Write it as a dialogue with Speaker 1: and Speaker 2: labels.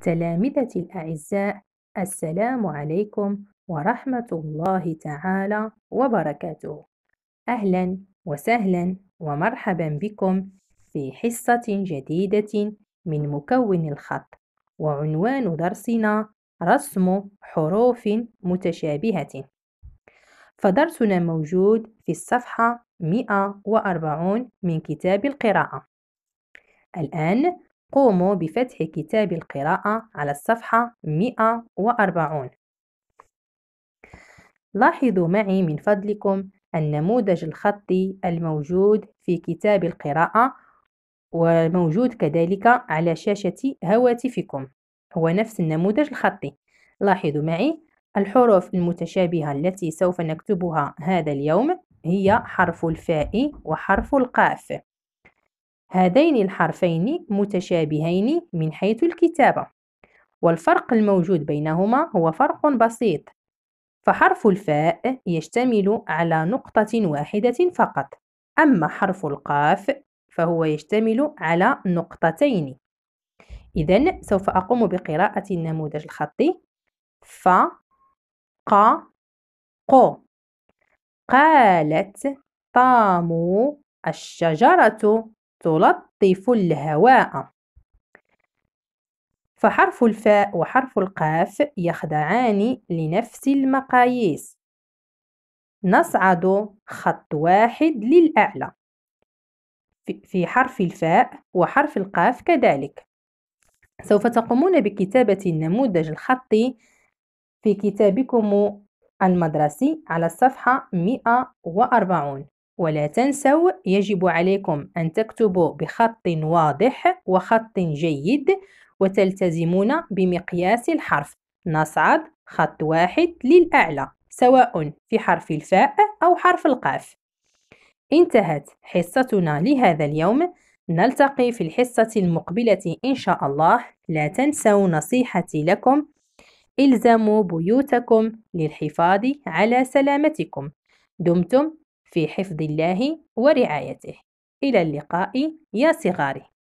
Speaker 1: تلامذتي الأعزاء السلام عليكم ورحمة الله تعالى وبركاته أهلا وسهلا ومرحبا بكم في حصة جديدة من مكون الخط وعنوان درسنا رسم حروف متشابهة فدرسنا موجود في الصفحة 140 من كتاب القراءة الآن قوموا بفتح كتاب القراءة على الصفحة 140 لاحظوا معي من فضلكم النموذج الخطي الموجود في كتاب القراءة وموجود كذلك على شاشة هواتفكم هو نفس النموذج الخطي لاحظوا معي الحروف المتشابهة التي سوف نكتبها هذا اليوم هي حرف الفاء وحرف القاف هذين الحرفين متشابهين من حيث الكتابة والفرق الموجود بينهما هو فرق بسيط فحرف الفاء يشتمل على نقطة واحدة فقط أما حرف القاف فهو يشتمل على نقطتين إذا سوف أقوم بقراءة النموذج الخطي ف ق قو قالت طامو الشجرة تلطف الهواء فحرف الفاء وحرف القاف يخضعان لنفس المقاييس نصعد خط واحد للأعلى في حرف الفاء وحرف القاف كذلك سوف تقومون بكتابة النموذج الخطي في كتابكم المدرسي على الصفحة 140 ولا تنسوا يجب عليكم أن تكتبوا بخط واضح وخط جيد وتلتزمون بمقياس الحرف نصعد خط واحد للأعلى سواء في حرف الفاء أو حرف القاف انتهت حصتنا لهذا اليوم نلتقي في الحصة المقبلة إن شاء الله لا تنسوا نصيحتي لكم إلزموا بيوتكم للحفاظ على سلامتكم دمتم في حفظ الله ورعايته إلى اللقاء يا صغاري